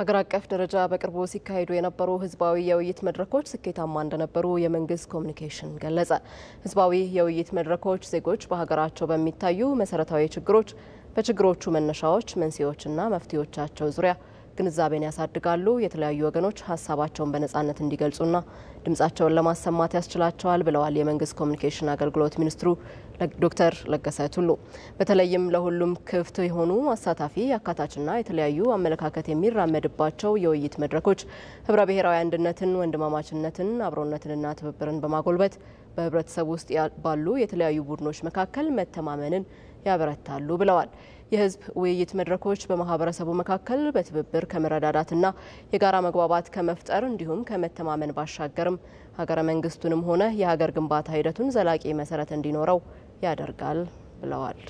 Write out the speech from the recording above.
ሀገር አቀፍ ደረጃ በቅርቡ ሲካሄዱ የነበሩ ህዝባዊ የውይይት መድረኮች ስኬታማ እንደነበሩ የመንግስት ኮሚኒኬሽን ገለጸ። ህዝባዊ የውይይት መድረኮች ዜጎች በሀገራቸው በሚታዩ መሰረታዊ ችግሮች፣ በችግሮቹ መነሻዎች፣ መንስኤዎችና መፍትሄዎቻቸው ዙሪያ ግንዛቤን ያሳድጋሉ። የተለያዩ ወገኖች ሀሳባቸውን በነጻነት እንዲገልጹና ድምጻቸውን ለማሰማት ያስችላቸዋል ብለዋል የመንግስት ኮሚኒኬሽን አገልግሎት ሚኒስትሩ ዶክተር ለገሰ ቱሉ። በተለይም ለሁሉም ክፍት የሆኑ አሳታፊ፣ አካታችና የተለያዩ አመለካከት የሚራመድባቸው የውይይት መድረኮች ህብረ ብሔራዊ አንድነትን፣ ወንድማማችነትን፣ አብሮነትንና ትብብርን በማጎልበት በህብረተሰብ ውስጥ ባሉ የተለያዩ ቡድኖች መካከል መተማመንን ያበረታሉ ብለዋል። የህዝብ ውይይት መድረኮች በማህበረሰቡ መካከል በትብብር ከመረዳዳትና የጋራ መግባባት ከመፍጠር እንዲሁም ከመተማመን ባሻገርም ሀገረ መንግስቱንም ሆነ የሀገር ግንባታ ሂደቱን ዘላቂ መሰረት እንዲኖረው ያደርጋል ብለዋል።